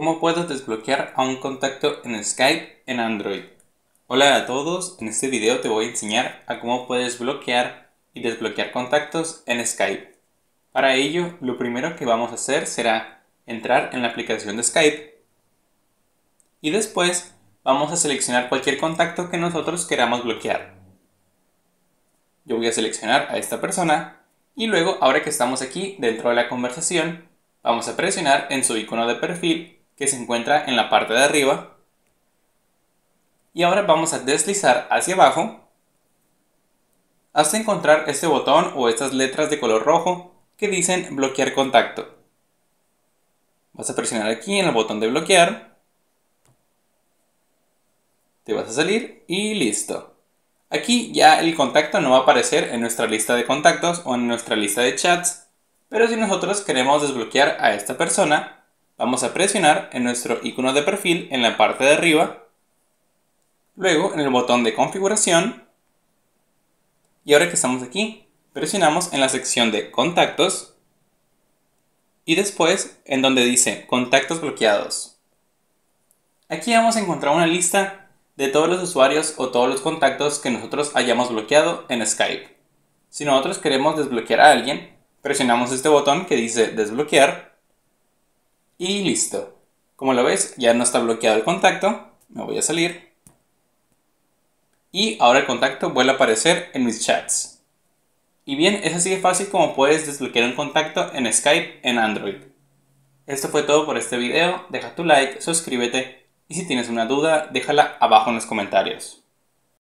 cómo puedo desbloquear a un contacto en Skype en Android. Hola a todos, en este video te voy a enseñar a cómo puedes bloquear y desbloquear contactos en Skype. Para ello, lo primero que vamos a hacer será entrar en la aplicación de Skype y después vamos a seleccionar cualquier contacto que nosotros queramos bloquear. Yo voy a seleccionar a esta persona y luego, ahora que estamos aquí dentro de la conversación, vamos a presionar en su icono de perfil que se encuentra en la parte de arriba. Y ahora vamos a deslizar hacia abajo hasta encontrar este botón o estas letras de color rojo que dicen bloquear contacto. Vas a presionar aquí en el botón de bloquear. Te vas a salir y listo. Aquí ya el contacto no va a aparecer en nuestra lista de contactos o en nuestra lista de chats, pero si nosotros queremos desbloquear a esta persona, Vamos a presionar en nuestro icono de perfil en la parte de arriba, luego en el botón de configuración y ahora que estamos aquí, presionamos en la sección de contactos y después en donde dice contactos bloqueados. Aquí vamos a encontrar una lista de todos los usuarios o todos los contactos que nosotros hayamos bloqueado en Skype. Si nosotros queremos desbloquear a alguien, presionamos este botón que dice desbloquear y listo. Como lo ves, ya no está bloqueado el contacto. Me voy a salir. Y ahora el contacto vuelve a aparecer en mis chats. Y bien, es así de fácil como puedes desbloquear un contacto en Skype en Android. Esto fue todo por este video, deja tu like, suscríbete y si tienes una duda déjala abajo en los comentarios.